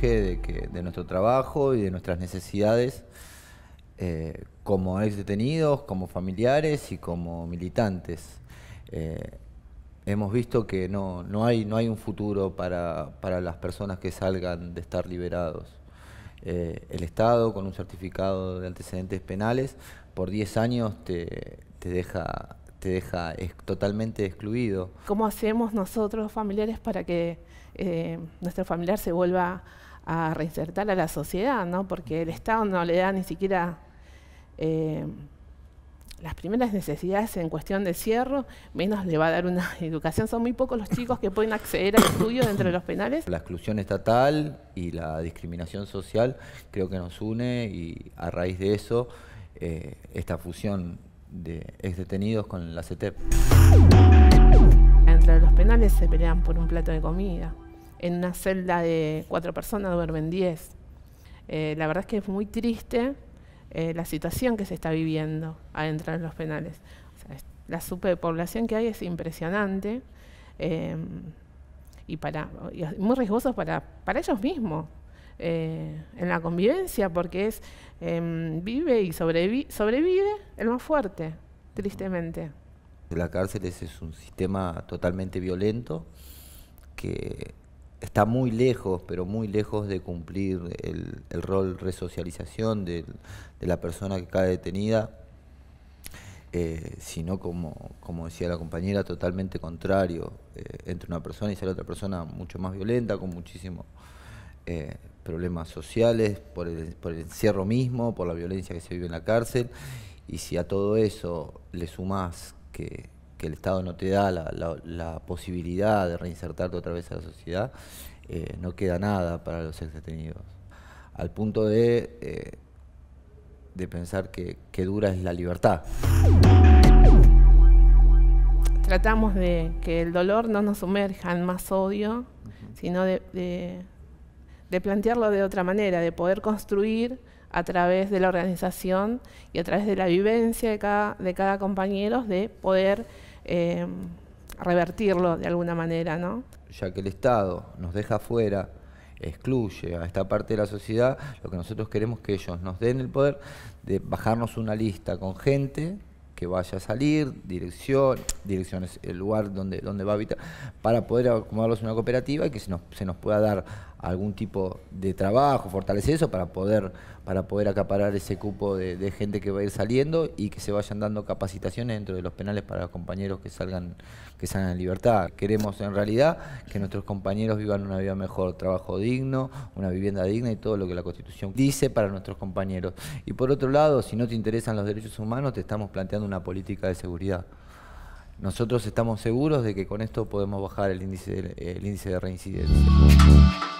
de, que, de nuestro trabajo y de nuestras necesidades eh, como ex detenidos, como familiares y como militantes. Eh, hemos visto que no, no, hay, no hay un futuro para, las personas que salgan de estar liberados. Eh, el Estado con un certificado de antecedentes penales por 10 años te, te deja se deja es, totalmente excluido. ¿Cómo hacemos nosotros, familiares, para que eh, nuestro familiar se vuelva a reinsertar a la sociedad? ¿no? Porque el Estado no le da ni siquiera eh, las primeras necesidades en cuestión de cierro, menos le va a dar una educación. Son muy pocos los chicos que pueden acceder al estudio dentro de los penales. La exclusión estatal y la discriminación social creo que nos une y a raíz de eso eh, esta fusión de detenidos con la CETEP. de los penales se pelean por un plato de comida. En una celda de cuatro personas duermen diez. Eh, la verdad es que es muy triste eh, la situación que se está viviendo adentro de los penales. la superpoblación que hay es impresionante eh, y, para, muy riesgosos para, para ellos mismos. en la convivencia, porque es em, vive y sobrevi sobrevive el más fuerte, tristemente. La cárcel es, un sistema totalmente violento que está muy lejos, pero muy lejos de cumplir el, rol resocialización de, la persona que cae detenida, eh, sino como, como decía la compañera, totalmente contrario, eh, entre una persona y sale otra persona mucho más violenta, con muchísimos eh, problemas sociales, por el encierro mismo, por la violencia que se vive en la cárcel, y si a todo eso le sumás que, el Estado no te da la, posibilidad de reinsertarte otra vez a la sociedad, eh, no queda nada para los detenidos, Al punto de, eh, de pensar que, dura es la libertad. Tratamos de que el dolor no nos sumerja en más odio, sino de plantearlo de otra manera, de poder construir a través de la organización y a través de la vivencia de cada, de cada compañero de poder eh, revertirlo de alguna manera. ¿no? Ya que el Estado nos deja fuera, excluye a esta parte de la sociedad, lo que nosotros queremos que ellos nos den el poder de bajarnos una lista con gente que vaya a salir, dirección, dirección es el lugar donde, donde va a habitar, para poder acomodarlos en una cooperativa y que se nos, se nos pueda dar algún tipo de trabajo, fortalecer eso para poder, para poder acaparar ese cupo de, gente que va a ir saliendo y que se vayan dando capacitaciones dentro de los penales para los compañeros que salgan, que salgan en libertad. Queremos en realidad que nuestros compañeros vivan una vida mejor, trabajo digno, una vivienda digna y todo lo que la Constitución dice para nuestros compañeros. Y por otro lado, si no te interesan los derechos humanos, te estamos planteando una política de seguridad. Nosotros estamos seguros de que con esto podemos bajar el índice el índice de reincidencia.